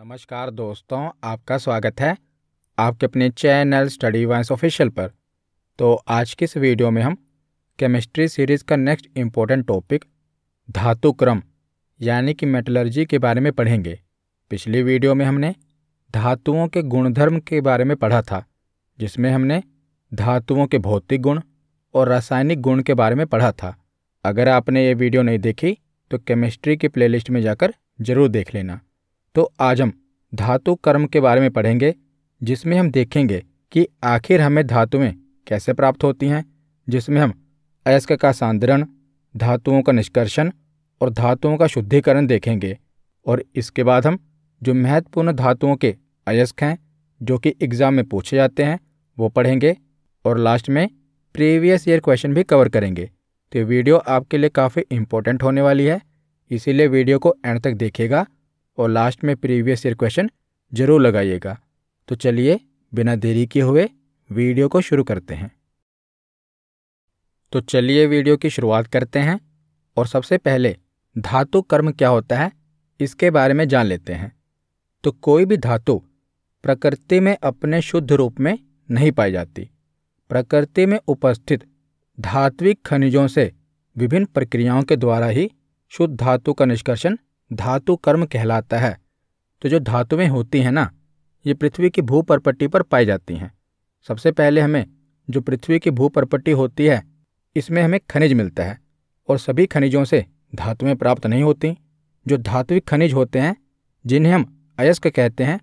नमस्कार दोस्तों आपका स्वागत है आपके अपने चैनल स्टडी वाइस ऑफिशियल पर तो आज की इस वीडियो में हम केमिस्ट्री सीरीज़ का नेक्स्ट इम्पोर्टेंट टॉपिक धातु क्रम यानी कि मेटलर्जी के बारे में पढ़ेंगे पिछली वीडियो में हमने धातुओं के गुणधर्म के बारे में पढ़ा था जिसमें हमने धातुओं के भौतिक गुण और रासायनिक गुण के बारे में पढ़ा था अगर आपने ये वीडियो नहीं देखी तो केमिस्ट्री की प्लेलिस्ट में जाकर ज़रूर देख लेना तो आज हम धातु कर्म के बारे में पढ़ेंगे जिसमें हम देखेंगे कि आखिर हमें धातुएं कैसे प्राप्त होती हैं जिसमें हम अयस्क का सांद्रण धातुओं का निष्कर्षण और धातुओं का शुद्धिकरण देखेंगे और इसके बाद हम जो महत्वपूर्ण धातुओं के अयस्क हैं जो कि एग्ज़ाम में पूछे जाते हैं वो पढ़ेंगे और लास्ट में प्रीवियस ईयर क्वेश्चन भी कवर करेंगे तो वीडियो आपके लिए काफ़ी इम्पोर्टेंट होने वाली है इसीलिए वीडियो को एंड तक देखेगा और लास्ट में प्रीवियस ईयर क्वेश्चन जरूर लगाइएगा तो चलिए बिना देरी किए हुए वीडियो को शुरू करते हैं तो चलिए वीडियो की शुरुआत करते हैं और सबसे पहले धातु कर्म क्या होता है इसके बारे में जान लेते हैं तो कोई भी धातु प्रकृति में अपने शुद्ध रूप में नहीं पाई जाती प्रकृति में उपस्थित धात्विक खनिजों से विभिन्न प्रक्रियाओं के द्वारा ही शुद्ध धातु का निष्कर्षण धातु कर्म कहलाता है तो जो धातुएं होती हैं ना ये पृथ्वी की भू परपट्टी पर पाई जाती हैं सबसे पहले हमें जो पृथ्वी की भू परपट्टी होती है इसमें हमें खनिज मिलता है और सभी खनिजों से धातुएं प्राप्त नहीं होती जो धात्विक खनिज होते हैं जिन्हें हम अयस्क कहते हैं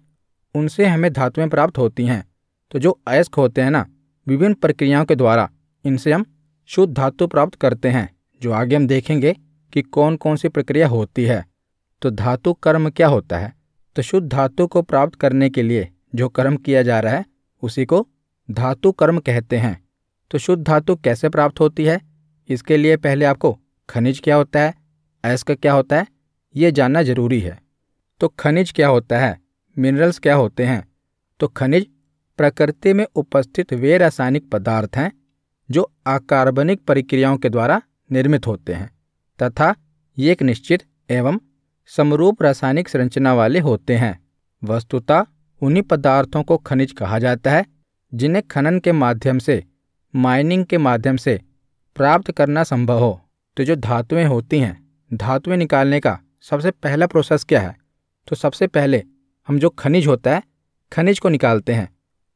उनसे हमें धातुएं प्राप्त होती हैं तो जो अयस्क होते हैं ना विभिन्न प्रक्रियाओं के द्वारा इनसे हम शुद्ध धातु प्राप्त करते हैं जो आगे हम देखेंगे कि कौन कौन सी प्रक्रिया होती है तो धातु कर्म क्या होता है तो शुद्ध धातु को प्राप्त करने के लिए जो कर्म किया जा रहा है उसी को धातु कर्म कहते हैं तो शुद्ध धातु कैसे प्राप्त होती है इसके लिए पहले आपको खनिज क्या होता है अयस्क क्या होता है ये जानना जरूरी है तो खनिज क्या होता है मिनरल्स क्या होते हैं तो खनिज प्रकृति में उपस्थित वे रासायनिक पदार्थ हैं जो अकार्बनिक प्रक्रियाओं के द्वारा निर्मित होते हैं तथा ये एक निश्चित एवं समरूप रासायनिक संरचना वाले होते हैं वस्तुतः उन्हीं पदार्थों को खनिज कहा जाता है जिन्हें खनन के माध्यम से माइनिंग के माध्यम से प्राप्त करना संभव हो तो जो धातुएं होती हैं धातुएं निकालने का सबसे पहला प्रोसेस क्या है तो सबसे पहले हम जो खनिज होता है खनिज को निकालते हैं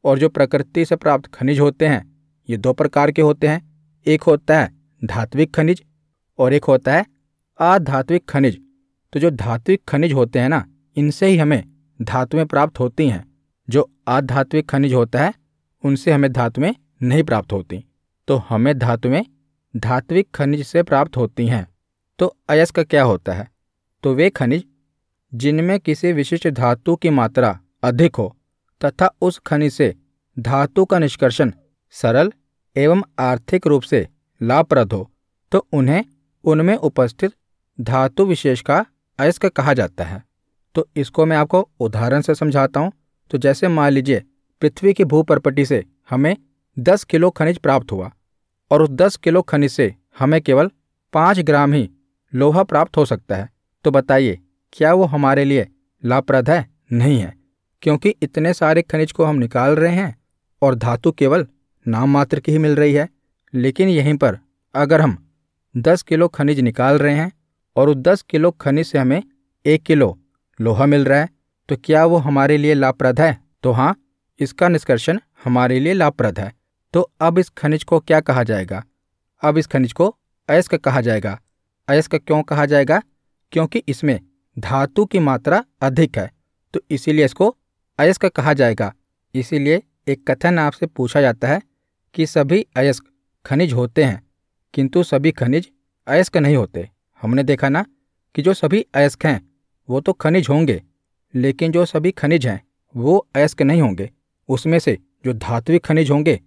और जो प्रकृति से प्राप्त खनिज होते हैं ये दो प्रकार के होते हैं एक होता है धात्विक खनिज और एक होता है आधात्विक खनिज तो जो धात्विक खनिज होते हैं ना इनसे ही हमें धातुएं प्राप्त होती हैं जो आध्यात्विक खनिज होता है उनसे हमें धातुएं नहीं प्राप्त होती तो हमें धातुएं धात्विक खनिज से प्राप्त होती हैं तो अयस्क का क्या होता है तो वे खनिज जिनमें किसी विशिष्ट धातु की मात्रा अधिक हो तथा उस खनिज से धातु का निष्कर्षण सरल एवं आर्थिक रूप से लाभप्रद हो तो उन्हें उनमें उपस्थित धातु विशेष का अयस्क कहा जाता है तो इसको मैं आपको उदाहरण से समझाता हूँ तो जैसे मान लीजिए पृथ्वी की भूपरपटी से हमें 10 किलो खनिज प्राप्त हुआ और उस 10 किलो खनिज से हमें केवल 5 ग्राम ही लोहा प्राप्त हो सकता है तो बताइए क्या वो हमारे लिए लाभप्रद है नहीं है क्योंकि इतने सारे खनिज को हम निकाल रहे हैं और धातु केवल नाम मात्र की ही मिल रही है लेकिन यहीं पर अगर हम 10 किलो खनिज निकाल रहे हैं और उस दस किलो खनिज से हमें एक किलो लोहा मिल रहा है तो क्या वो हमारे लिए लाभप्रद है तो हाँ इसका निष्कर्षण हमारे लिए लाभप्रद है तो अब इस खनिज को क्या कहा जाएगा अब इस खनिज को अयस्क कहा जाएगा अयस्क क्यों कहा जाएगा क्योंकि इसमें धातु की मात्रा अधिक है तो इसीलिए इसको अयस्क कहा जाएगा इसीलिए एक कथन आपसे पूछा जाता है कि सभी अयस्क खनिज होते हैं किंतु सभी खनिज अयस्क नहीं होते हमने देखा ना कि जो सभी अयस्क हैं वो तो खनिज होंगे लेकिन जो सभी खनिज हैं वो अयस्क नहीं होंगे उसमें से जो धात्विक खनिज होंगे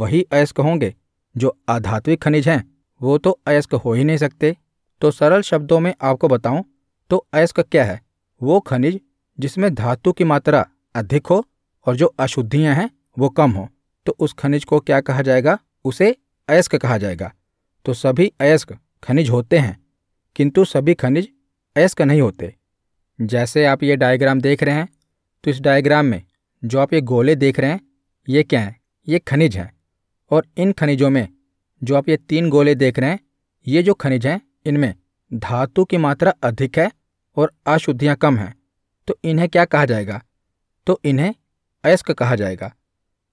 वही अयस्क होंगे जो आधात्विक खनिज हैं वो तो अयस्क हो ही नहीं सकते तो सरल शब्दों में आपको बताऊं तो अयस्क क्या है वो खनिज जिसमें धातु की मात्रा अधिक हो और जो अशुद्धियां हैं वो कम हो तो उस खनिज को क्या कहा जाएगा उसे अयस्क कहा जाएगा तो सभी अयस्क खनिज होते हैं किंतु सभी खनिज अयस्क नहीं होते जैसे आप ये डायग्राम देख रहे हैं तो इस डायग्राम में जो आप ये गोले देख रहे हैं ये क्या हैं ये खनिज हैं और इन खनिजों में जो आप ये तीन गोले देख रहे हैं ये जो खनिज हैं इनमें धातु की मात्रा अधिक है और अशुद्धियाँ कम हैं तो इन्हें क्या कहा जाएगा तो इन्हें अयस्क कहा जाएगा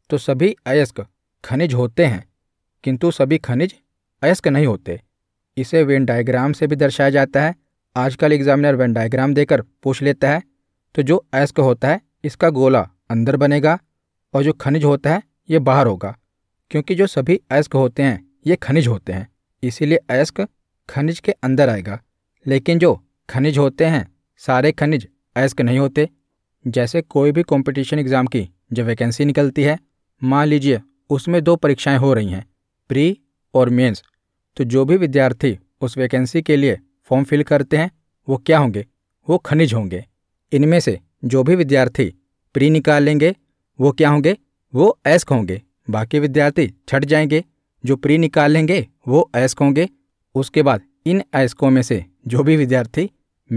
तो सभी अयस्क खनिज होते हैं किंतु सभी खनिज अयस्क नहीं होते इसे वेन डायग्राम से भी दर्शाया जाता है आजकल एग्जामिनर वेन डायग्राम देकर पूछ लेता है तो जो एस्क होता है इसका गोला अंदर बनेगा और जो खनिज होता है ये बाहर होगा क्योंकि जो सभी एस्क होते हैं ये खनिज होते हैं इसीलिए एस्क खनिज के अंदर आएगा लेकिन जो खनिज होते हैं सारे खनिज एस्क नहीं होते जैसे कोई भी कंपटीशन एग्ज़ाम की जब वैकेंसी निकलती है मान लीजिए उसमें दो परीक्षाएं हो रही हैं प्री और मेंस तो जो भी विद्यार्थी उस वैकेंसी के लिए फॉर्म फिल करते हैं वो क्या होंगे वो खनिज होंगे इनमें से जो भी विद्यार्थी प्री निकालेंगे वो क्या होंगे वो एस्क होंगे बाकी विद्यार्थी छट जाएंगे जो प्री निकालेंगे वो एस्क होंगे उसके बाद इन एस्कों में से जो भी विद्यार्थी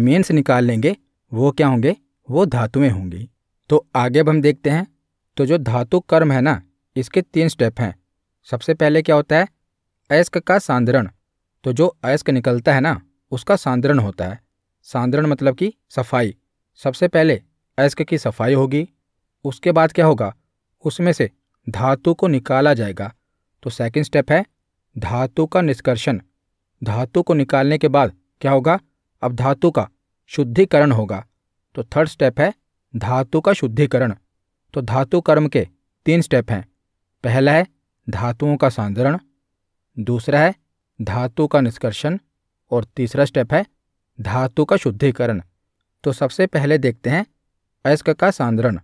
मेंस निकाल लेंगे वो क्या होंगे वो धातुएं होंगी तो आगे अब हम देखते हैं तो जो धातु कर्म है ना इसके तीन स्टेप हैं सबसे पहले क्या होता है अयस्क का सांद्रण तो जो अयस्क निकलता है ना उसका सांद्रण होता है सांद्रण मतलब कि सफाई सबसे पहले अयस्क की सफाई होगी उसके बाद क्या होगा उसमें से धातु को निकाला जाएगा तो सेकंड स्टेप है धातु का निष्कर्षण धातु को निकालने के बाद क्या होगा अब धातु का शुद्धिकरण होगा तो थर्ड स्टेप है धातु का शुद्धिकरण तो धातु कर्म के तीन स्टेप हैं पहला है धातुओं का सांद्रण दूसरा है धातु का निष्कर्षण और तीसरा स्टेप है धातु का शुद्धिकरण तो सबसे पहले देखते हैं अयस्क का सांद्रण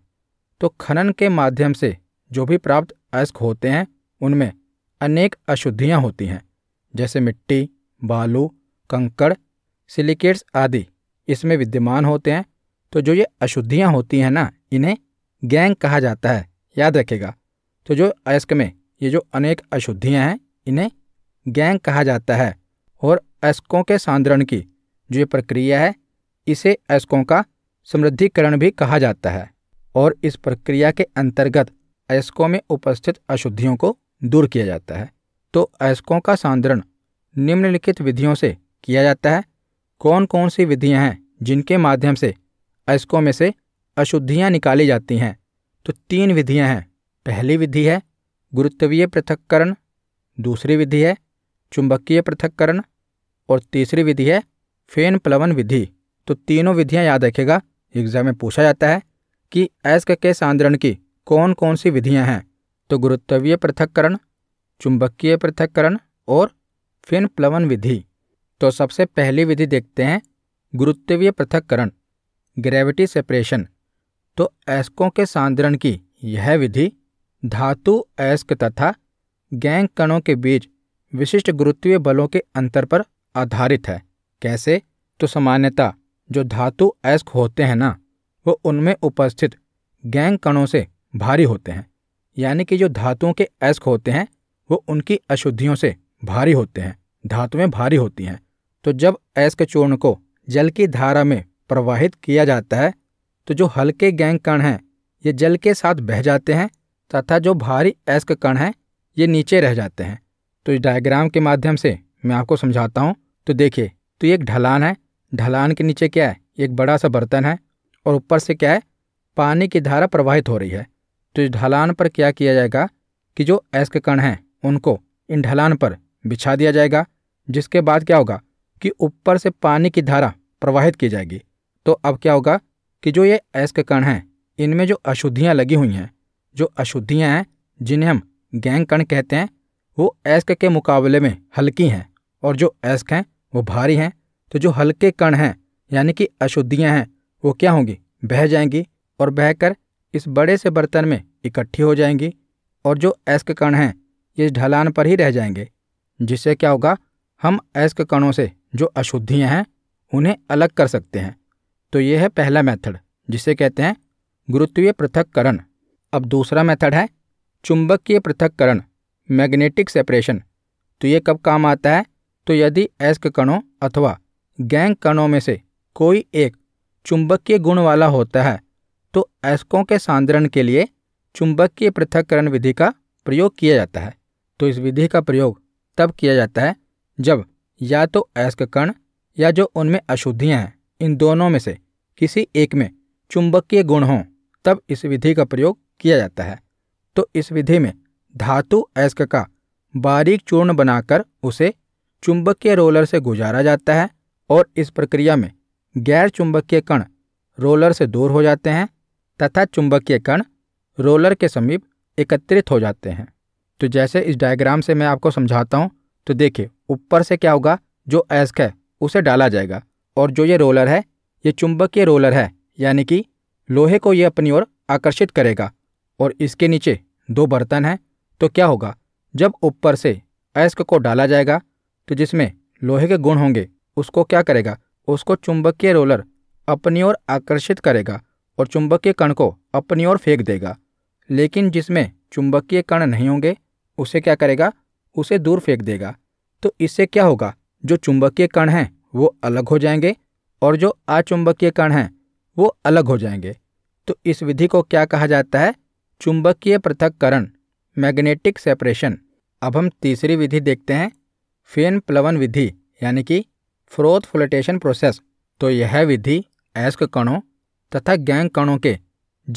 तो खनन के माध्यम से जो भी प्राप्त अयस्क होते हैं उनमें अनेक अशुद्धियाँ होती हैं जैसे मिट्टी बालू कंकड़ सिलिकेट्स आदि इसमें विद्यमान होते हैं तो जो ये अशुद्धियाँ होती हैं ना इन्हें गैंग कहा जाता है याद रखेगा तो जो अयस्क में ये जो अनेक अशुद्धियाँ हैं इन्हें गैंग कहा जाता है और अस्कों के सांद्रण की जो ये प्रक्रिया है इसे अस्कों का समृद्धिकरण भी कहा जाता है और इस प्रक्रिया के अंतर्गत अयस्कों में उपस्थित अशुद्धियों को दूर किया जाता है तो अस्कों का सांद्रण निम्नलिखित विधियों से किया जाता है कौन कौन सी विधियां हैं जिनके माध्यम से अयस्कों में से अशुद्धियां निकाली जाती हैं तो तीन विधियां हैं पहली विधि है गुरुत्वीय पृथककरण दूसरी विधि है चुंबकीय पृथककरण और तीसरी विधि है फेन प्लवन विधि तो तीनों विधियां याद रखेगा एग्जाम में पूछा जाता है कि एस्क के सांद्रण की कौन कौन सी विधियां हैं तो गुरुत्वीय पृथककरण चुंबकीय पृथककरण और फिन प्लवन विधि तो सबसे पहली विधि देखते हैं गुरुत्वीय पृथककरण ग्रेविटी सेपरेशन तो एस्कों के सांद्रण की यह विधि धातु एस्क तथा गैंग कणों के बीच विशिष्ट गुरुत्वीय बलों के अंतर पर आधारित है कैसे तो सामान्यता जो धातु अयस्क होते हैं ना वो उनमें उपस्थित गैंग कणों से भारी होते हैं यानी कि जो धातुओं के अयस्क होते हैं वो उनकी अशुद्धियों से भारी होते हैं धातुएं भारी होती हैं तो जब अयस्क चूर्ण को जल की धारा में प्रवाहित किया जाता है तो जो हल्के गैंग कण हैं ये जल के साथ बह जाते हैं तथा जो भारी अयस्क कण हैं ये नीचे रह जाते हैं तो इस डायग्राम के माध्यम से मैं आपको समझाता हूँ तो देखिए तो ये एक ढलान है ढलान के नीचे क्या है एक बड़ा सा बर्तन है और ऊपर से क्या है पानी की धारा प्रवाहित हो रही है तो इस ढलान पर क्या किया जाएगा कि जो ऐस्क कण हैं उनको इन ढलान पर बिछा दिया जाएगा जिसके बाद क्या होगा कि ऊपर से पानी की धारा प्रवाहित की जाएगी तो अब क्या होगा कि जो ये ऐस्क कण हैं इनमें जो अशुद्धियाँ लगी हुई हैं जो अशुद्धियाँ हैं जिन्हें हम गैंग कण कहते हैं वो एस्क के मुकाबले में हल्की हैं और जो एस्क हैं वो भारी हैं तो जो हल्के कण हैं यानी कि अशुद्धियाँ हैं वो क्या होंगी बह जाएंगी और बहकर इस बड़े से बर्तन में इकट्ठी हो जाएंगी और जो एस्क कण हैं ये ढलान पर ही रह जाएंगे जिससे क्या होगा हम एस्क कणों से जो अशुद्धियाँ हैं उन्हें अलग कर सकते हैं तो ये है पहला मेथड जिसे कहते हैं गुरुत्वीय पृथककरण अब दूसरा मेथड है चुंबकीय पृथककरण मैग्नेटिक सेपरेशन तो ये कब काम आता है तो यदि एस्क कणों अथवा गैंग कणों में से कोई एक चुंबकीय गुण वाला होता है तो एस्कों के सांद्रण के लिए चुंबकीय पृथककरण विधि का प्रयोग किया जाता है तो इस विधि का प्रयोग तब किया जाता है जब या तो एस्क कण या जो उनमें अशुद्धियाँ हैं इन दोनों में से किसी एक में चुंबकीय गुण हों तब इस विधि का प्रयोग किया जाता है तो इस विधि में धातु एस्क का बारीक चूर्ण बनाकर उसे चुंबकीय रोलर से गुजारा जाता है और इस प्रक्रिया में गैर चुंबकीय कण रोलर से दूर हो जाते हैं तथा चुंबकीय कण रोलर के समीप एकत्रित हो जाते हैं तो जैसे इस डायग्राम से मैं आपको समझाता हूँ तो देखिए ऊपर से क्या होगा जो एस्क है उसे डाला जाएगा और जो ये रोलर है ये चुंबकीय रोलर है यानी कि लोहे को ये अपनी ओर आकर्षित करेगा और इसके नीचे दो बर्तन हैं तो क्या होगा जब ऊपर से अयस्क को डाला जाएगा तो जिसमें लोहे के गुण होंगे उसको क्या करेगा उसको चुंबकीय रोलर अपनी ओर आकर्षित करेगा और चुंबकीय कण को अपनी ओर फेंक देगा लेकिन जिसमें चुंबकीय कण नहीं होंगे उसे क्या करेगा उसे दूर फेंक देगा तो इससे क्या होगा जो चुंबकीय कण हैं वो अलग हो जाएंगे और जो अचुंबकीय कण हैं वो अलग हो जाएंगे तो इस विधि को क्या कहा जाता है चुंबकीय पृथककरण मैग्नेटिक सेपरेशन अब हम तीसरी विधि देखते हैं फेन प्लवन विधि यानी कि फ्रोथ फ्लोटेशन प्रोसेस तो यह विधि एस्क कणों तथा गैंग कणों के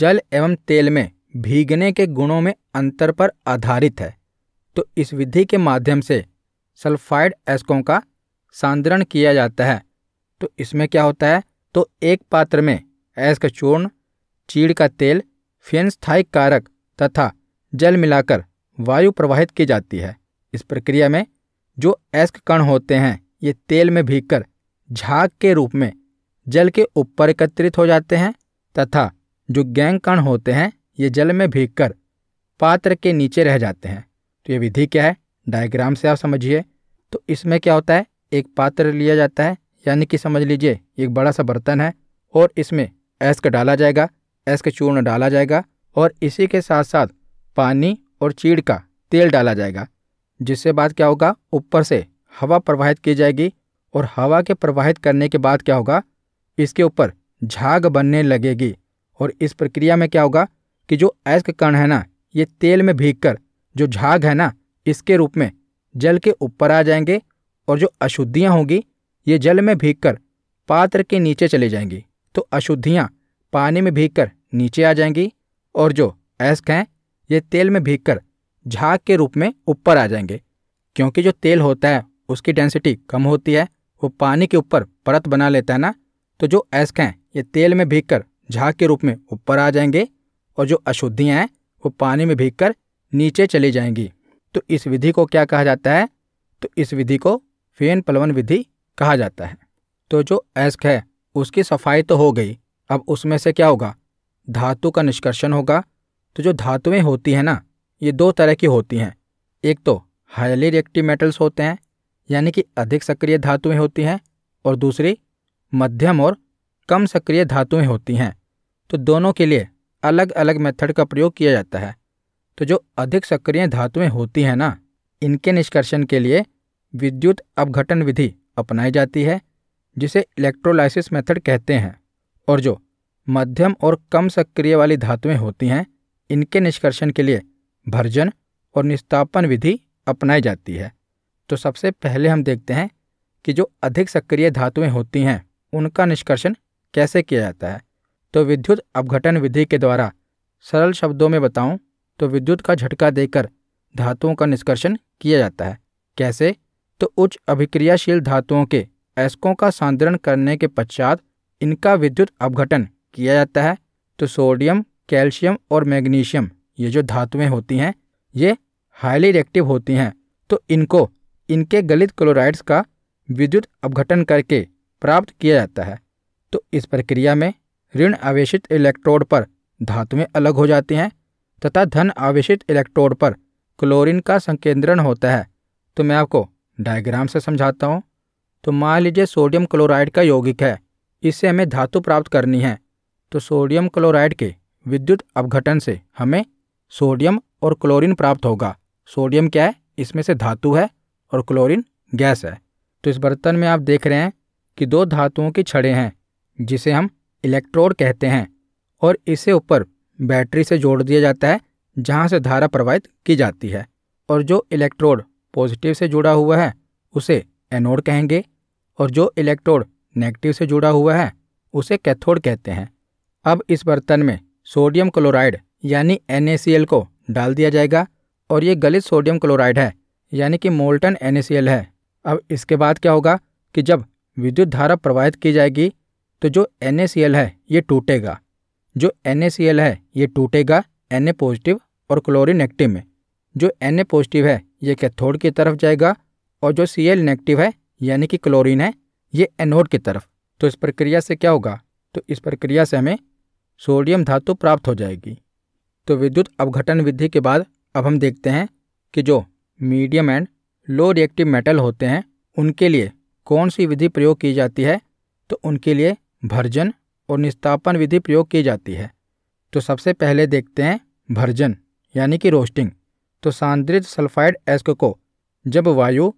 जल एवं तेल में भीगने के गुणों में अंतर पर आधारित है तो इस विधि के माध्यम से सल्फाइड एस्कों का सांद्रण किया जाता है तो इसमें क्या होता है तो एक पात्र में एस्क चूर्ण चीड़ का तेल स्थायी कारक तथा जल मिलाकर वायु प्रवाहित की जाती है इस प्रक्रिया में जो एस्क कण होते हैं ये तेल में भीगकर झाग के रूप में जल के ऊपर एकत्रित हो जाते हैं तथा जो गैंग कण होते हैं ये जल में भीगकर पात्र के नीचे रह जाते हैं तो ये विधि क्या है डायग्राम से आप समझिए तो इसमें क्या होता है एक पात्र लिया जाता है यानी कि समझ लीजिए एक बड़ा सा बर्तन है और इसमें एस्क डाला जाएगा एस का चूर्ण डाला जाएगा और इसी के साथ साथ पानी और चीड़ का तेल डाला जाएगा जिससे बाद क्या होगा ऊपर से हवा प्रवाहित की जाएगी और हवा के प्रवाहित करने के बाद क्या होगा इसके ऊपर झाग बनने लगेगी और इस प्रक्रिया में क्या होगा कि जो ऐस का कण है ना ये तेल में भीग कर जो झाग है ना इसके रूप में जल के ऊपर आ जाएंगे और जो अशुद्धियाँ होंगी ये जल में भीग कर पात्र के नीचे चले जाएंगी तो अशुद्धियाँ पानी में भीगकर नीचे आ जाएंगी और जो एस्क हैं ये तेल में भीगकर झाग के रूप में ऊपर आ जाएंगे क्योंकि जो तेल होता है उसकी डेंसिटी कम होती है वो पानी के ऊपर परत बना लेता है ना तो जो एस्क हैं ये तेल में भीग कर झाग के रूप में ऊपर आ जाएंगे और जो अशुद्धियाँ हैं वो पानी में भीग कर नीचे चली जाएंगी तो इस विधि को क्या कहा जाता है तो इस विधि को फेन पलवन विधि कहा जाता है तो जो एस्क है उसकी सफाई तो हो गई अब उसमें से क्या होगा धातु का निष्कर्षण होगा तो जो धातुएं होती हैं ना ये दो तरह की होती हैं एक तो हाईली रिएक्टिव मेटल्स होते हैं यानी कि अधिक सक्रिय धातुएं होती हैं और दूसरी मध्यम और कम सक्रिय धातुएं होती हैं तो दोनों के लिए अलग अलग मेथड का प्रयोग किया जाता है तो जो अधिक सक्रिय धातुएं होती हैं ना इनके निष्कर्षण के लिए विद्युत अपघटन विधि अपनाई जाती है जिसे इलेक्ट्रोलाइसिस मेथड कहते हैं और जो मध्यम और कम सक्रिय वाली धातुएं होती हैं इनके निष्कर्षण के लिए भर्जन और निस्तापन विधि अपनाई जाती है तो सबसे पहले हम देखते हैं कि जो अधिक सक्रिय धातुएं होती हैं उनका निष्कर्षण कैसे किया जाता है तो विद्युत अपघटन विधि के द्वारा सरल शब्दों में बताऊं तो विद्युत का झटका देकर धातुओं का निष्कर्षण किया जाता है कैसे तो उच्च अभिक्रियाशील धातुओं के एस्कों का सांद्रण करने के पश्चात इनका विद्युत अपघटन किया जाता है तो सोडियम कैल्शियम और मैग्नीशियम ये जो धातुएं होती हैं ये हाईली रिएक्टिव होती हैं तो इनको इनके गलित क्लोराइड्स का विद्युत अपघटन करके प्राप्त किया जाता है तो इस प्रक्रिया में ऋण आवेशित इलेक्ट्रोड पर धातुएं अलग हो जाती हैं तथा धन आवेशित इलेक्ट्रोड पर क्लोरीन का संकेंद्रण होता है तो मैं आपको डायग्राम से समझाता हूँ तो मान लीजिए सोडियम क्लोराइड का यौगिक है इससे हमें धातु प्राप्त करनी है तो सोडियम क्लोराइड के विद्युत अपघटन से हमें सोडियम और क्लोरीन प्राप्त होगा सोडियम क्या है इसमें से धातु है और क्लोरीन गैस है तो इस बर्तन में आप देख रहे हैं कि दो धातुओं की छड़े हैं जिसे हम इलेक्ट्रोड कहते हैं और इसे ऊपर बैटरी से जोड़ दिया जाता है जहाँ से धारा प्रवाहित की जाती है और जो इलेक्ट्रोड पॉजिटिव से जुड़ा हुआ है उसे एनोड कहेंगे और जो इलेक्ट्रोड नेगेटिव से जुड़ा हुआ है उसे कैथोड कहते हैं अब इस बर्तन में सोडियम क्लोराइड यानी एन को डाल दिया जाएगा और ये गलित सोडियम क्लोराइड है यानी कि मोल्टन एन है अब इसके बाद क्या होगा कि जब विद्युत धारा प्रवाहित की जाएगी तो जो एन है ये टूटेगा जो एन है ये टूटेगा एन पॉजिटिव और क्लोरीन नेगेटिव में जो एन पॉजिटिव है ये कैथोड की तरफ जाएगा और जो सी एल नेगेटिव है यानी कि क्लोरीन है ये एनोड की तरफ तो इस प्रक्रिया से क्या होगा तो इस प्रक्रिया से हमें सोडियम धातु प्राप्त हो जाएगी तो विद्युत अवघटन विधि के बाद अब हम देखते हैं कि जो medium and low reactive metal होते हैं उनके लिए कौन सी विधि प्रयोग की जाती है तो उनके लिए भर्जन और निस्तापन विधि प्रयोग की जाती है तो सबसे पहले देखते हैं भर्जन यानी कि रोस्टिंग तो सांद्रित सल्फाइड एस्क को जब वायु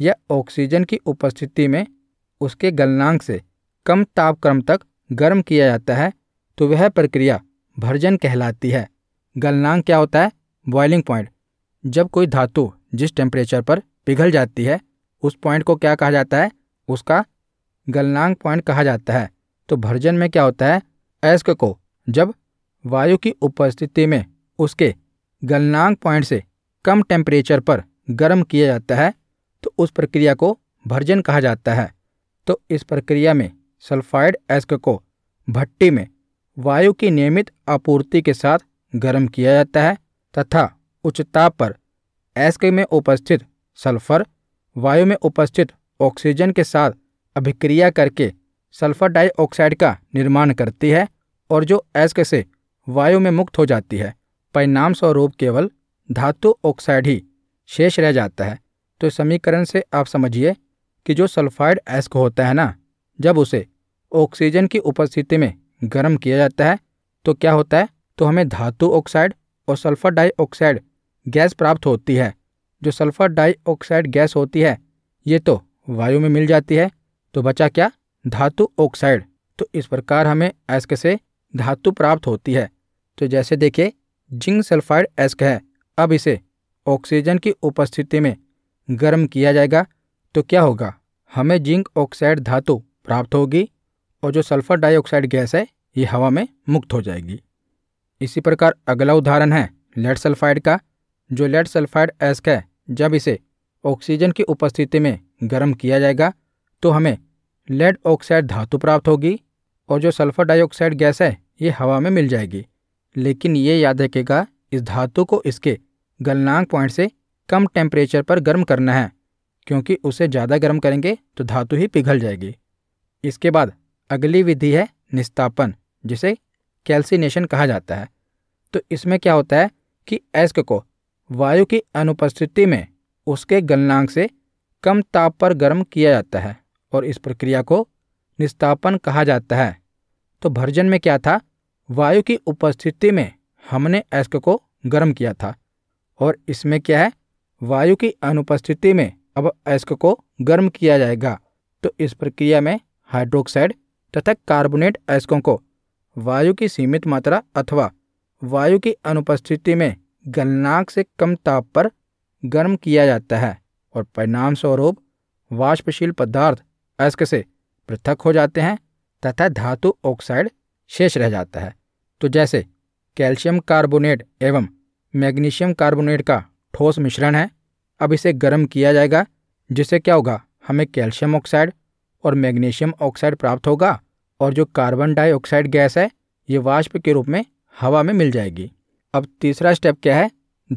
या ऑक्सीजन की उपस्थिति में उसके गलनांक से कम तापक्रम तक गर्म किया जाता है तो वह प्रक्रिया भर्जन कहलाती है गलनांक क्या होता है बॉइलिंग पॉइंट जब कोई धातु जिस टेम्परेचर पर पिघल जाती है उस पॉइंट को क्या कहा जाता है उसका गलनांक पॉइंट कहा जाता है तो भर्जन में क्या होता है ऐस्क को जब वायु की उपस्थिति में उसके गलनांक पॉइंट से कम टेम्परेचर पर गर्म किया जाता है तो उस प्रक्रिया को भर्जन कहा जाता है तो इस प्रक्रिया में सल्फाइड एस्क को भट्टी में वायु की नियमित आपूर्ति के साथ गर्म किया जाता है तथा उच्च ताप पर एस्क में उपस्थित सल्फर वायु में उपस्थित ऑक्सीजन के साथ अभिक्रिया करके सल्फर डाइऑक्साइड का निर्माण करती है और जो एस्क से वायु में मुक्त हो जाती है परिणाम स्वरूप केवल धातु ऑक्साइड ही शेष रह जाता है तो समीकरण से आप समझिए कि जो सल्फाइड एस्क होता है ना जब उसे ऑक्सीजन की उपस्थिति में गर्म किया जाता है तो क्या होता है तो हमें धातु ऑक्साइड और सल्फर डाइऑक्साइड गैस प्राप्त होती है जो सल्फर डाइऑक्साइड गैस होती है ये तो वायु में मिल जाती है तो बचा क्या धातु ऑक्साइड तो इस प्रकार हमें एस्क से धातु प्राप्त होती है तो जैसे देखिए जिंक सल्फाइड एस्क है अब इसे ऑक्सीजन की उपस्थिति में गर्म किया जाएगा तो क्या होगा हमें जिंक ऑक्साइड धातु प्राप्त होगी और जो सल्फर डाइऑक्साइड गैस है ये हवा में मुक्त हो जाएगी इसी प्रकार अगला उदाहरण है लेड सल्फाइड का जो लेड सल्फाइड एस्क है जब इसे ऑक्सीजन की उपस्थिति में गर्म किया जाएगा तो हमें लेड ऑक्साइड धातु प्राप्त होगी और जो सल्फर डाइऑक्साइड गैस है ये हवा में मिल जाएगी लेकिन ये याद रखेगा इस धातु को इसके गलनांक पॉइंट से कम टेम्परेचर पर गर्म करना है क्योंकि उसे ज़्यादा गर्म करेंगे तो धातु ही पिघल जाएगी इसके बाद अगली विधि है निस्तापन जिसे कैल्सिनेशन कहा जाता है तो इसमें क्या होता है कि एस्क को वायु की अनुपस्थिति में उसके गलनांक से कम ताप पर गर्म किया जाता है और इस प्रक्रिया को निस्तापन कहा जाता है तो भर्जन में क्या था वायु की उपस्थिति में हमने एस्क को गर्म किया था और इसमें क्या है वायु की अनुपस्थिति में अब एस्क को गर्म किया जाएगा तो इस प्रक्रिया में हाइड्रोक्साइड तथा कार्बोनेट एस्कों को वायु की सीमित मात्रा अथवा वायु की अनुपस्थिति में गलनाक से कम ताप पर गर्म किया जाता है और परिणाम स्वरूप वाष्पशील पदार्थ एस्क से पृथक हो जाते हैं तथा धातु ऑक्साइड शेष रह जाता है तो जैसे कैल्शियम कार्बोनेट एवं मैग्नीशियम कार्बोनेट का ठोस मिश्रण है अब इसे गर्म किया जाएगा जिससे क्या होगा हमें कैल्शियम ऑक्साइड और मैग्नीशियम ऑक्साइड प्राप्त होगा और जो कार्बन डाइऑक्साइड गैस है ये वाष्प के रूप में हवा में मिल जाएगी अब तीसरा स्टेप क्या है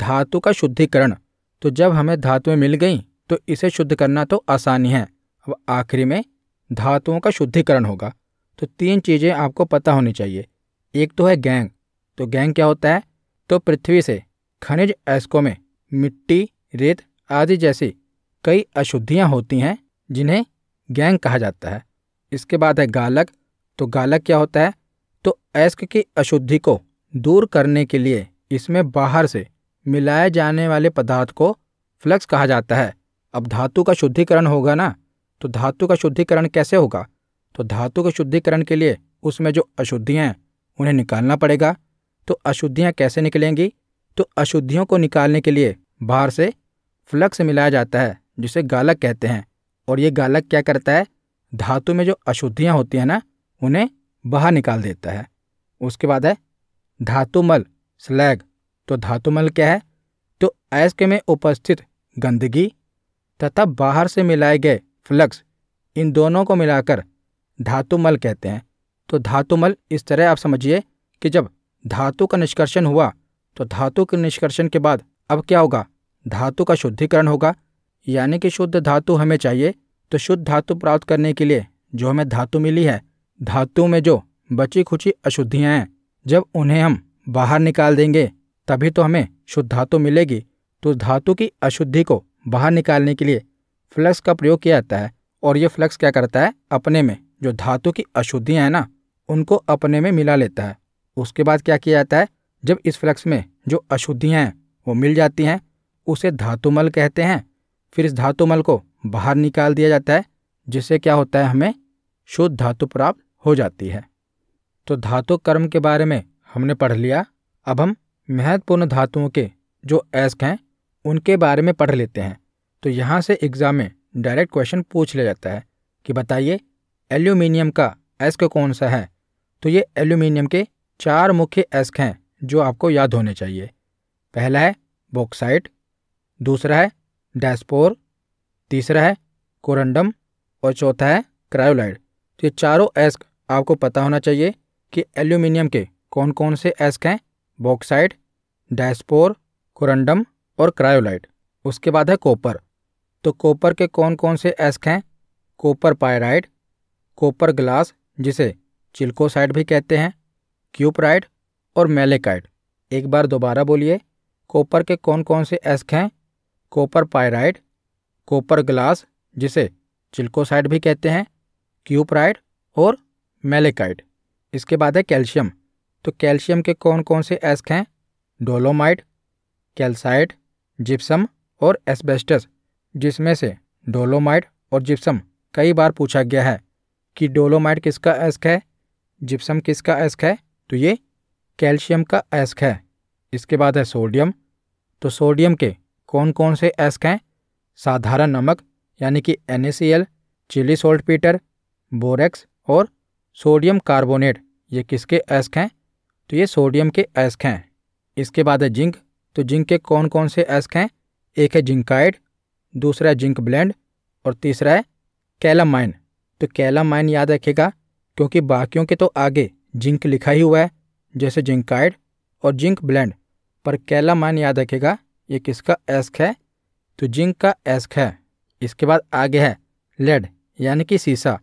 धातु का शुद्धिकरण तो जब हमें धातुएं मिल गई तो इसे शुद्ध करना तो आसानी है अब आखिरी में धातुओं का शुद्धिकरण होगा तो तीन चीज़ें आपको पता होनी चाहिए एक तो है गैंग तो गैंग क्या होता है तो पृथ्वी से खनिज एस्को में मिट्टी रेत आदि जैसी कई अशुद्धियाँ होती हैं जिन्हें गैंग कहा जाता है इसके बाद है गालक तो गालक क्या होता है तो ऐस्क की अशुद्धि को दूर करने के लिए इसमें बाहर से मिलाए जाने वाले पदार्थ को फ्लक्स कहा जाता है अब धातु का शुद्धिकरण होगा ना तो धातु का शुद्धिकरण कैसे होगा तो धातु के शुद्धिकरण के लिए उसमें जो अशुद्धियाँ हैं उन्हें निकालना पड़ेगा तो अशुद्धियाँ कैसे निकलेंगी तो अशुद्धियों को निकालने के लिए बाहर से फ्लक्स मिलाया जाता है जिसे गालक कहते हैं और ये गालक क्या करता है धातु में जो अशुद्धियाँ होती हैं ना उन्हें बाहर निकाल देता है उसके बाद है धातुमल स्लैग तो धातुमल क्या है तो ऐस्क में उपस्थित गंदगी तथा बाहर से मिलाए गए फ्लक्स इन दोनों को मिलाकर धातुमल कहते हैं तो धातुमल इस तरह आप समझिए कि जब धातु का निष्कर्षण हुआ तो धातु के निष्कर्षण के बाद अब क्या होगा धातु का शुद्धिकरण होगा यानी कि शुद्ध धातु हमें चाहिए तो शुद्ध धातु प्राप्त करने के लिए जो हमें धातु मिली है धातु में जो बची खुची अशुद्धियाँ हैं जब उन्हें हम बाहर निकाल देंगे तभी तो हमें शुद्ध धातु मिलेगी तो धातु की अशुद्धि को बाहर निकालने के लिए फ्लक्स का प्रयोग किया जाता है और ये फ्लक्स क्या करता है अपने में जो धातु की अशुद्धियाँ हैं ना उनको अपने में मिला लेता है उसके बाद क्या किया जाता है जब इस फ्लक्स में जो अशुद्धियाँ हैं वो मिल जाती हैं उसे धातुमल कहते हैं फिर इस धातुमल को बाहर निकाल दिया जाता है जिससे क्या होता है हमें शुद्ध धातु प्राप्त हो जाती है तो धातु कर्म के बारे में हमने पढ़ लिया अब हम महत्वपूर्ण धातुओं के जो एस्क हैं उनके बारे में पढ़ लेते हैं तो यहाँ से एग्ज़ाम में डायरेक्ट क्वेश्चन पूछ लिया जाता है कि बताइए एल्यूमिनियम का एस्क कौन सा है तो ये एल्यूमिनियम के चार मुख्य एस्क हैं जो आपको याद होने चाहिए पहला है बॉक्साइट दूसरा है डैसपोर तीसरा है कोरंडम और चौथा है क्रायोलाइड तो ये चारों एस्क आपको पता होना चाहिए कि एल्यूमिनियम के कौन कौन से एस्क हैं बॉक्साइड डैसपोर कोरंडम और क्रायोलाइड उसके बाद है कॉपर तो कॉपर के कौन कौन से एस्क हैं कॉपर पायराइड कॉपर ग्लास जिसे चिल्कोसाइड भी कहते हैं क्यूपराइड और मेलेकाइड एक बार दोबारा बोलिए कॉपर के कौन कौन से एस्क हैं कॉपर पायराइड कॉपर ग्लास जिसे चिल्कोसाइड भी कहते हैं क्यूपराइड और मेलेकाइड इसके बाद है कैल्शियम तो कैल्शियम के कौन कौन से एस्क हैं डोलोमाइड कैल्साइड जिप्सम और एस्बेस्टस जिसमें से डोलोमाइड और जिप्सम कई बार पूछा गया है कि डोलोमाइड किसका एस्क है जिप्सम किसका एस्क है तो ये कैल्शियम का एस्क है इसके बाद है सोडियम तो सोडियम के कौन कौन से एस्क हैं साधारण नमक यानी कि एन चिली सोल्ट पीटर बोरेक्स और सोडियम कार्बोनेट ये किसके एस्क हैं तो ये सोडियम के एस्क हैं इसके बाद है जिंक तो जिंक के कौन कौन से एस्क हैं एक है जिंकाइड दूसरा है जिंक ब्लेंड और तीसरा है कैलामाइन तो कैलामाइन याद रखेगा क्योंकि बाकियों के तो आगे जिंक लिखा ही हुआ है जैसे जिंकाइड और जिंक ब्लेंड पर कैलामाइन याद रखेगा ये किसका एस्क है तो जिंक का एस्क है इसके बाद आगे है लेड यानी कि सीसा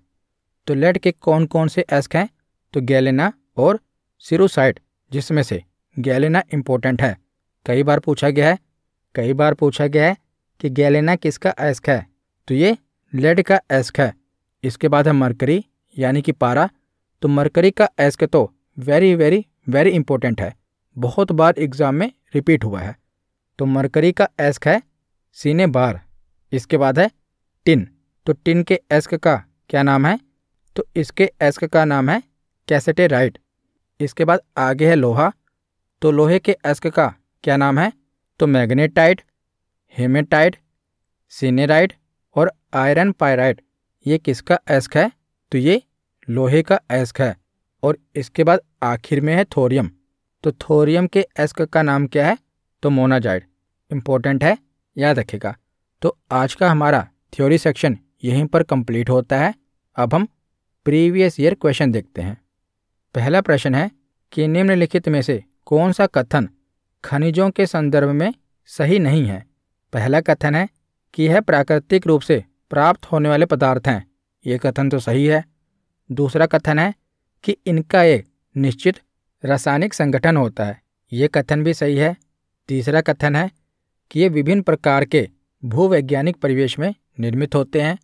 तो लेड के कौन कौन से एस्क हैं तो गैलेना और सिरोसाइट जिसमें से गैलेना इम्पोर्टेंट है कई बार पूछा गया है कई बार पूछा गया है कि गैलेना किसका एस्क है तो ये लेड का एस्क है इसके बाद है मरकरी यानी कि पारा तो मरकरी का एस्क तो वेरी वेरी वेरी इंपॉर्टेंट है बहुत बार एग्ज़ाम में रिपीट हुआ है तो मरकरी का एस्क है सीने बार इसके बाद है टिन तो टिन के एस्क का क्या नाम है तो इसके एस्क का नाम है कैसेटे राइट इसके बाद आगे है लोहा तो लोहे के एस्क का क्या नाम है तो मैग्नेटाइट हेमेटाइट सीनेराइट और आयरन पायराइट ये किसका एस्क है तो ये लोहे का एस्क है और इसके बाद आखिर में है थोरियम तो थोरियम के एस्क का नाम क्या है तो मोनाजाइड इम्पोर्टेंट है याद रखेगा तो आज का हमारा थ्योरी सेक्शन यहीं पर कंप्लीट होता है अब हम प्रीवियस ईयर क्वेश्चन देखते हैं पहला प्रश्न है कि निम्नलिखित में से कौन सा कथन खनिजों के संदर्भ में सही नहीं है पहला कथन है कि यह प्राकृतिक रूप से प्राप्त होने वाले पदार्थ हैं ये कथन तो सही है दूसरा कथन है कि इनका एक निश्चित रासायनिक संगठन होता है ये कथन भी सही है तीसरा कथन है कि ये विभिन्न प्रकार के भूवैज्ञानिक परिवेश में निर्मित होते हैं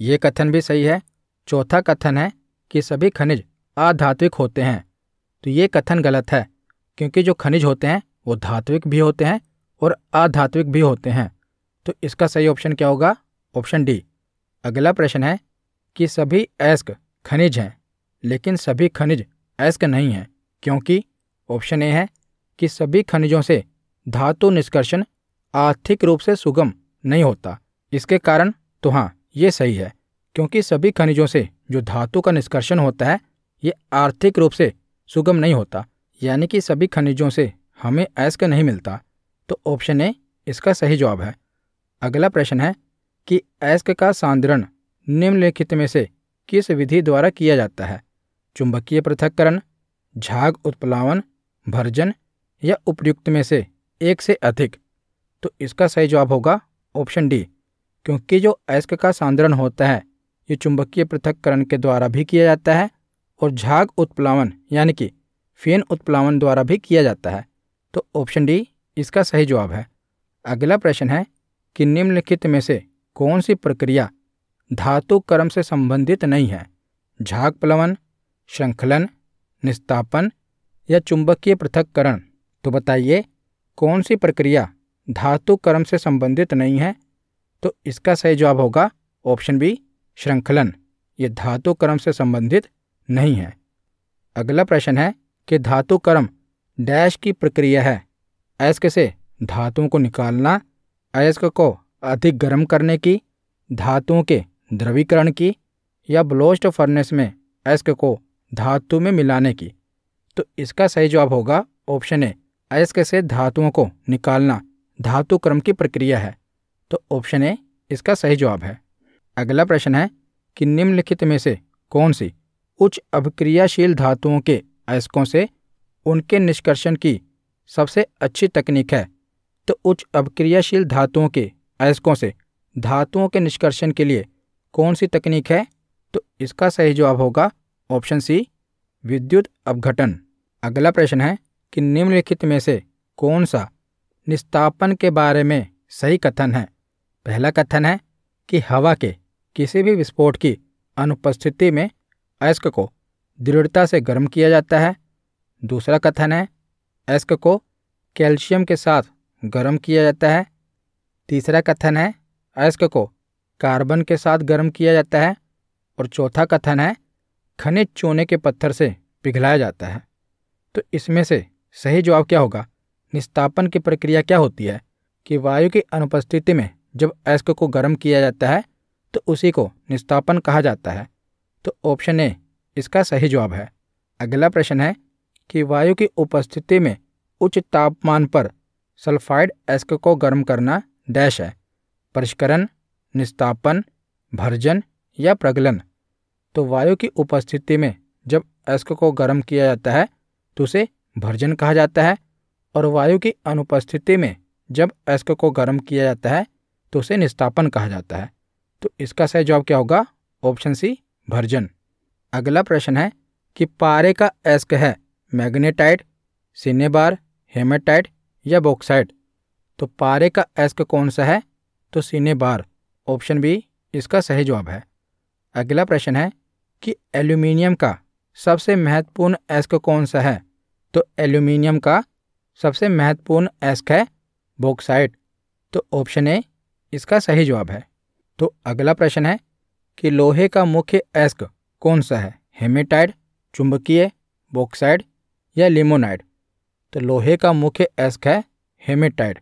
ये कथन भी सही है चौथा कथन है कि सभी खनिज आधात्विक होते हैं तो ये कथन गलत है क्योंकि जो खनिज होते हैं वो धात्विक भी होते हैं और आधात्विक भी होते हैं तो इसका सही ऑप्शन क्या होगा ऑप्शन डी अगला प्रश्न है कि सभी एस्क खनिज हैं लेकिन सभी खनिज एस्क नहीं हैं क्योंकि ऑप्शन ए है कि सभी खनिजों से धातु निष्कर्षण आर्थिक रूप से सुगम नहीं होता इसके कारण तो हाँ ये सही है क्योंकि सभी खनिजों से जो धातु का निष्कर्षण होता है ये आर्थिक रूप से सुगम नहीं होता यानी कि सभी खनिजों से हमें अयस्क नहीं मिलता तो ऑप्शन ए इसका सही जवाब है अगला प्रश्न है कि ऐस्क का सांद्रण निम्नलिखित में से किस विधि द्वारा किया जाता है चुंबकीय पृथक्करण झाग उत्प्लावन भर्जन या उपयुक्त में से एक से अधिक तो इसका सही जवाब होगा ऑप्शन डी क्योंकि जो अयस्क का सांद्रण होता है ये चुंबकीय पृथककरण के द्वारा भी किया जाता है और झाग उत्प्लावन यानी कि फेन उत्प्लावन द्वारा भी किया जाता है तो ऑप्शन डी इसका सही जवाब है अगला प्रश्न है कि निम्नलिखित में से कौन सी प्रक्रिया धातु कर्म से संबंधित नहीं है झाग प्लवन श्रृंखलन निस्तापन या चुंबकीय पृथककरण तो बताइए कौन सी प्रक्रिया धातु कर्म से संबंधित नहीं है तो इसका सही जवाब होगा ऑप्शन बी श्रृंखलन ये धातु कर्म से संबंधित नहीं है अगला प्रश्न है कि धातु कर्म डैश की प्रक्रिया है अयस्क से धातुओं को निकालना अयस्क को अधिक गर्म करने की धातुओं के द्रवीकरण की या ब्लोस्ट फर्नेस में अयस्क को धातु में मिलाने की तो इसका सही जवाब होगा ऑप्शन ए अयस्क से धातुओं को निकालना धातु क्रम की प्रक्रिया है तो ऑप्शन ए इसका सही जवाब है अगला प्रश्न है कि निम्नलिखित में से कौन सी उच्च अभिक्रियाशील धातुओं के अयस्कों से उनके निष्कर्षण की सबसे अच्छी तकनीक है तो उच्च अभिक्रियाशील धातुओं के अयस्कों से धातुओं के निष्कर्षण के लिए कौन सी तकनीक है तो इसका सही जवाब होगा ऑप्शन सी विद्युत अपघटन अगला प्रश्न है कि निम्नलिखित में से कौन सा निस्तापन के बारे में सही कथन है पहला कथन है कि हवा के किसी भी विस्फोट की अनुपस्थिति में अस्क को दृढ़ता से गर्म किया जाता है दूसरा कथन है अस्क को कैल्शियम के साथ गर्म किया जाता है तीसरा कथन है अस्क को कार्बन के साथ गर्म किया जाता है और चौथा कथन है खनिज चूने के पत्थर से पिघलाया जाता है तो इसमें से सही जवाब क्या होगा निस्तापन की प्रक्रिया क्या होती है कि वायु की अनुपस्थिति में जब एस्क को गर्म किया जाता है तो उसी को निस्तापन कहा जाता है तो ऑप्शन ए इसका सही जवाब है अगला प्रश्न है कि वायु की उपस्थिति में उच्च तापमान पर सल्फाइड एस्क को गर्म करना डैश है परिष्करण निस्तापन भर्जन या प्रगलन तो वायु की उपस्थिति में जब एस्क को गर्म किया जाता है तो उसे भर्जन कहा जाता है और वायु की अनुपस्थिति में जब अस्क को गर्म किया जाता है तो उसे निस्तापन कहा जाता है तो इसका सही जवाब क्या होगा ऑप्शन सी भर्जन अगला प्रश्न है कि पारे का एस्क है मैग्नेटाइट सिनेबार हेमेटाइट या बॉक्साइट तो पारे का एस्क कौन सा है तो सिनेबार ऑप्शन बी इसका सही जवाब है अगला प्रश्न है कि एल्यूमिनियम का सबसे महत्वपूर्ण एस्क कौन सा है तो एल्यूमिनियम का सबसे महत्वपूर्ण एस्क है बॉक्साइट तो ऑप्शन ए इसका सही जवाब है तो अगला प्रश्न है कि लोहे का मुख्य एस्क कौन सा है हेमेटाइड चुंबकीय बॉक्साइड या लिमोनाइड तो लोहे का मुख्य एस्क है हेमेटाइड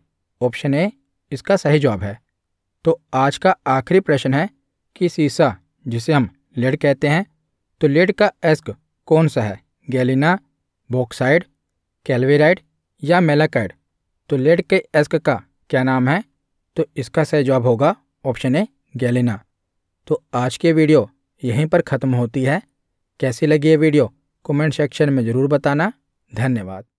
ऑप्शन ए इसका सही जवाब है तो आज का आखिरी प्रश्न है कि सीसा जिसे हम लेड कहते हैं तो लेड का एस्क कौन सा है गैलिना बॉक्साइड कैलवेराइड या मेलाकाइड तो लेड के एस्क का क्या नाम है तो इसका सही जवाब होगा ऑप्शन ए गैलिना तो आज की वीडियो यहीं पर ख़त्म होती है कैसी लगी ये वीडियो कमेंट सेक्शन में ज़रूर बताना धन्यवाद